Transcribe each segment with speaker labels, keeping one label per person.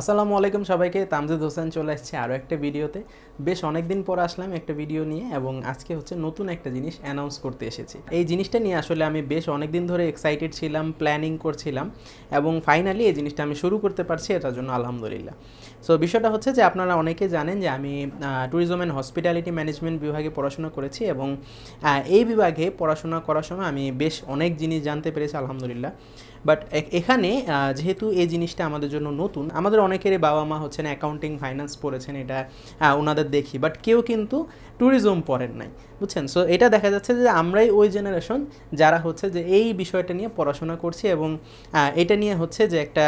Speaker 1: আসসালামু আলাইকুম সবাইকে তামজিদ হোসেন চলে এসেছে আরও একটা ভিডিওতে বেশ অনেক দিন পর আসলাম একটা ভিডিও নিয়ে এবং আজকে হচ্ছে নতুন একটা জিনিস অ্যানাউন্স করতে এসেছি এই জিনিসটা নিয়ে আসলে আমি বেশ অনেক দিন ধরে এক্সাইটেড ছিলাম প্ল্যানিং করছিলাম এবং ফাইনালি এই জিনিসটা আমি শুরু করতে পারছি এটার জন্য আলহামদুলিল্লাহ সো বিষয়টা হচ্ছে যে আপনারা অনেকে জানেন যে আমি ট্যুরিজম অ্যান্ড হসপিটালিটি ম্যানেজমেন্ট বিভাগে পড়াশোনা করেছি এবং এই বিভাগে পড়াশোনা করার সময় আমি বেশ অনেক জিনিস জানতে পেরেছি আলহামদুলিল্লাহ বাট এখানে যেহেতু এই জিনিসটা আমাদের জন্য নতুন আমাদের অনেকেরই বাবা মা হচ্ছেন অ্যাকাউন্টিং ফাইন্যান্স পড়েছেন এটা ওনাদের দেখি বাট কেউ কিন্তু ট্যুরিজম পড়েন নাই বুঝছেন সো এটা দেখা যাচ্ছে যে আমরাই ওই জেনারেশন যারা হচ্ছে যে এই বিষয়টা নিয়ে পড়াশোনা করছি এবং এটা নিয়ে হচ্ছে যে একটা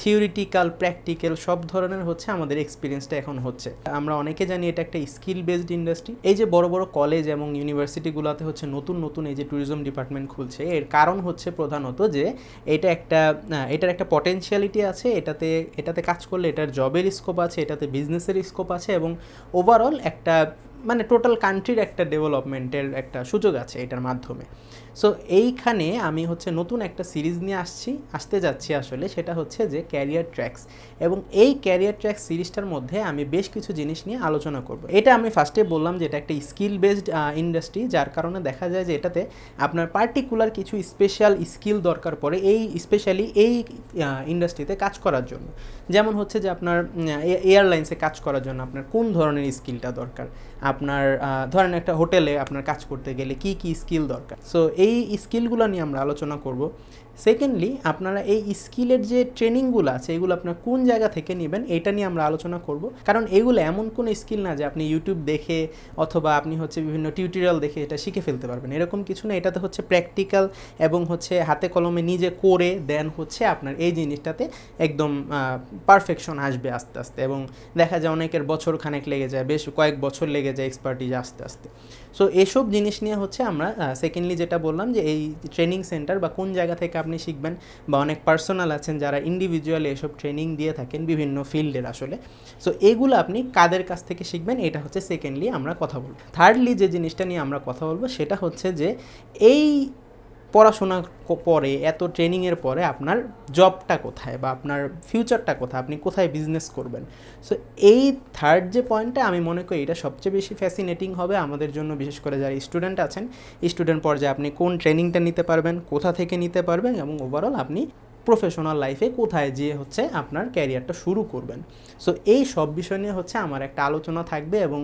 Speaker 1: থিওরিটিক্যাল প্র্যাকটিক্যাল সব ধরনের হচ্ছে আমাদের এক্সপিরিয়েন্সটা এখন হচ্ছে আমরা অনেকে জানি এটা একটা স্কিল বেসড ইন্ডাস্ট্রি এই যে বড় বড় কলেজ এবং ইউনিভার্সিটিগুলোতে হচ্ছে নতুন নতুন এই যে ট্যুরিজম ডিপার্টমেন্ট খুলছে এর কারণ হচ্ছে প্রধানত যে এটা একটা এটার একটা পটেনশিয়ালিটি আছে এটাতে এটাতে কাজ করলে এটার জবের স্কোপ আছে এটাতে বিজনেসের স্কোপ আছে এবং ওভারঅল একটা মানে টোটাল কান্ট্রির একটা ডেভেলপমেন্টের একটা সুযোগ আছে এটার মাধ্যমে সো এইখানে আমি হচ্ছে নতুন একটা সিরিজ নিয়ে আসছি আসতে যাচ্ছি আসলে সেটা হচ্ছে যে ক্যারিয়ার ট্র্যাক্স এবং এই ক্যারিয়ার ট্র্যাক্স সিরিজটার মধ্যে আমি বেশ কিছু জিনিস নিয়ে আলোচনা করব এটা আমি ফার্স্টে বললাম যে এটা একটা স্কিল বেসড ইন্ডাস্ট্রি যার কারণে দেখা যায় যে এটাতে আপনার পার্টিকুলার কিছু স্পেশাল স্কিল দরকার পড়ে এই স্পেশালি এই ইন্ডাস্ট্রিতে কাজ করার জন্য যেমন হচ্ছে যে আপনার এয়ারলাইন্সে কাজ করার জন্য আপনার কোন ধরনের স্কিলটা দরকার আপনার ধরেন একটা হোটেলে আপনার কাজ করতে গেলে কি কি স্কিল দরকার সো এই স্কিলগুলো নিয়ে আমরা আলোচনা করব সেকেন্ডলি আপনারা এই স্কিলের যে ট্রেনিংগুলো আছে এগুলো আপনার কোন জায়গা থেকে নেবেন এটা নিয়ে আমরা আলোচনা করব কারণ এগুলো এমন কোনো স্কিল না যে আপনি ইউটিউব দেখে অথবা আপনি হচ্ছে বিভিন্ন টিউটোরিয়াল দেখে এটা শিখে ফেলতে পারবেন এরকম কিছু না এটাতে হচ্ছে প্র্যাকটিক্যাল এবং হচ্ছে হাতে কলমে নিজে করে দেন হচ্ছে আপনার এই জিনিসটাতে একদম পারফেকশন আসবে আস্তে আস্তে এবং দেখা যায় অনেকের বছর খানেক লেগে যায় বেশ কয়েক বছর লেগে যায় আমাদের এক্সপার্টিজ আস্তে আস্তে সো এসব জিনিস নিয়ে হচ্ছে আমরা সেকেন্ডলি যেটা বললাম যে এই ট্রেনিং সেন্টার বা কোন জায়গা থেকে আপনি শিখবেন বা অনেক পার্সোনাল আছেন যারা ইন্ডিভিজুয়ালি এসব ট্রেনিং দিয়ে থাকেন বিভিন্ন ফিল্ডের আসলে সো এগুলো আপনি কাদের কাছ থেকে শিখবেন এটা হচ্ছে সেকেন্ডলি আমরা কথা বলবো থার্ডলি যে জিনিসটা নিয়ে আমরা কথা বলবো সেটা হচ্ছে যে এই পড়াশোনা পরে এত ট্রেনিংয়ের পরে আপনার জবটা কোথায় বা আপনার ফিউচারটা কোথায় আপনি কোথায় বিজনেস করবেন সো এই থার্ড যে পয়েন্টটা আমি মনে করি এটা সবচেয়ে বেশি ফ্যাসিনেটিং হবে আমাদের জন্য বিশেষ করে যারা স্টুডেন্ট আছেন স্টুডেন্ট পর্যায়ে আপনি কোন ট্রেনিংটা নিতে পারবেন কোথা থেকে নিতে পারবেন এবং ওভারঅল আপনি প্রফেশনাল লাইফে কোথায় যেয়ে হচ্ছে আপনার ক্যারিয়ারটা শুরু করবেন সো এই সব বিষয় নিয়ে হচ্ছে আমার একটা আলোচনা থাকবে এবং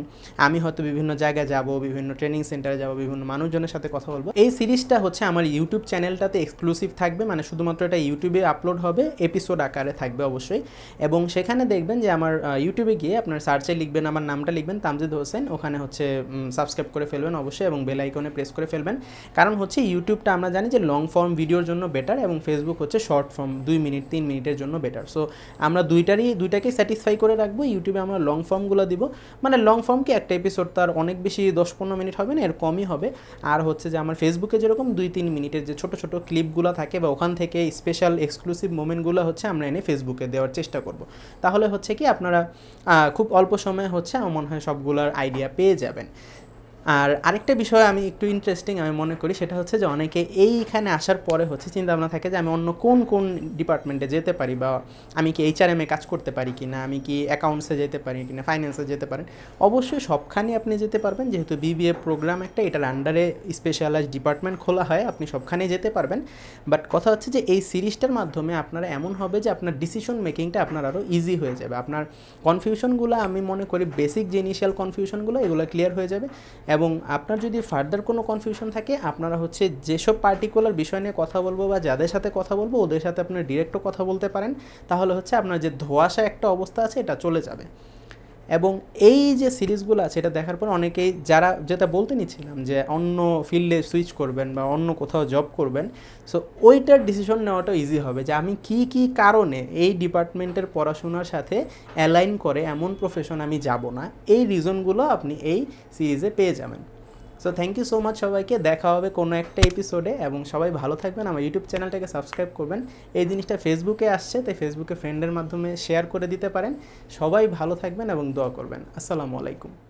Speaker 1: আমি হয়তো বিভিন্ন জায়গায় যাব বিভিন্ন ট্রেনিং সেন্টারে যাব বিভিন্ন মানুষজনের সাথে কথা বলবো এই সিরিজটা হচ্ছে আমার ইউটিউব চ্যানেলটাতে এক্সক্লুসিভ থাকবে মানে শুধুমাত্র এটা ইউটিউবে আপলোড হবে এপিসোড আকারে থাকবে অবশ্যই এবং সেখানে দেখবেন যে আমার ইউটিউবে গিয়ে আপনার সার্চে লিখবেন আমার নামটা লিখবেন তামজিদ হোসেন ওখানে হচ্ছে সাবস্ক্রাইব করে ফেলবেন অবশ্যই এবং বেল আইকনে প্রেস করে ফেলবেন কারণ হচ্ছে ইউটিউবটা আমরা জানি যে লং ফর্ম ভিডিওর জন্য বেটার এবং ফেসবুক হচ্ছে শর্ট শর্ট ফর্ম দুই মিনিট তিন মিনিটের জন্য বেটার সো আমরা দুইটারই দুইটাকেই স্যাটিসফাই করে রাখবো ইউটিউবে আমরা লং ফর্মগুলো দিব মানে লং ফর্ম কি একটা এপিসোড তার অনেক বেশি দশ পনেরো মিনিট হবে না এর কমই হবে আর হচ্ছে যে আমার ফেসবুকে যেরকম দুই তিন মিনিটের যে ছোটো ছোটো ক্লিপগুলো থাকে বা ওখান থেকে স্পেশাল এক্সক্লুসিভ মোমেন্টগুলো হচ্ছে আমরা এনে ফেসবুকে দেওয়ার চেষ্টা করব তাহলে হচ্ছে কি আপনারা খুব অল্প সময়ে হচ্ছে আমার মনে হয় সবগুলোর আইডিয়া পেয়ে যাবেন আর আরেকটা বিষয় আমি একটু ইন্টারেস্টিং আমি মনে করি সেটা হচ্ছে যে অনেকে এইখানে আসার পরে হচ্ছে চিন্তা ভাবনা থাকে যে আমি অন্য কোন কোন ডিপার্টমেন্টে যেতে পারি বা আমি কি এইচআরএমে কাজ করতে পারি কি না আমি কি অ্যাকাউন্টসে যেতে পারি কি না ফাইন্যান্সে যেতে পারেন অবশ্যই সবখানে আপনি যেতে পারবেন যেহেতু বিবিএ প্রোগ্রাম একটা এটার আন্ডারে স্পেশালাইজ ডিপার্টমেন্ট খোলা হয় আপনি সবখানে যেতে পারবেন বাট কথা হচ্ছে যে এই সিরিজটার মাধ্যমে আপনারা এমন হবে যে আপনার ডিসিশন মেকিংটা আপনার আরও ইজি হয়ে যাবে আপনার কনফিউশনগুলো আমি মনে করি বেসিক যে ইনিশিয়াল কনফিউশনগুলো এগুলো ক্লিয়ার হয়ে যাবে এবং আপনার যদি ফার্দার কোনো কনফিউশন থাকে আপনারা হচ্ছে যেসব পার্টিকুলার বিষয় নিয়ে কথা বলবো বা যাদের সাথে কথা বলবো ওদের সাথে আপনারা ডিরেক্টও কথা বলতে পারেন তাহলে হচ্ছে আপনার যে ধোয়াশা একটা অবস্থা আছে এটা চলে যাবে এবং এই যে সিরিজগুলো আছে এটা দেখার পর অনেকেই যারা যেটা বলতে নিচ্ছিলাম যে অন্য ফিল্ডে সুইচ করবেন বা অন্য কোথাও জব করবেন সো ওইটার ডিসিশন নেওয়াটা ইজি হবে যে আমি কি কি কারণে এই ডিপার্টমেন্টের পড়াশোনার সাথে অ্যালাইন করে এমন প্রফেশন আমি যাব না এই রিজনগুলো আপনি এই সিরিজে পেয়ে যাবেন so thank you so much সবাইকে দেখা হবে কোনো একটা এপিসোডে এবং সবাই ভালো থাকবেন আমার ইউটিউব চ্যানেলটাকে সাবস্ক্রাইব করবেন এই জিনিসটা ফেসবুকে আসছে তাই ফেসবুকে ফ্রেন্ডের মাধ্যমে শেয়ার করে দিতে পারেন সবাই ভালো থাকবেন এবং দোয়া করবেন আসসালামু আলাইকুম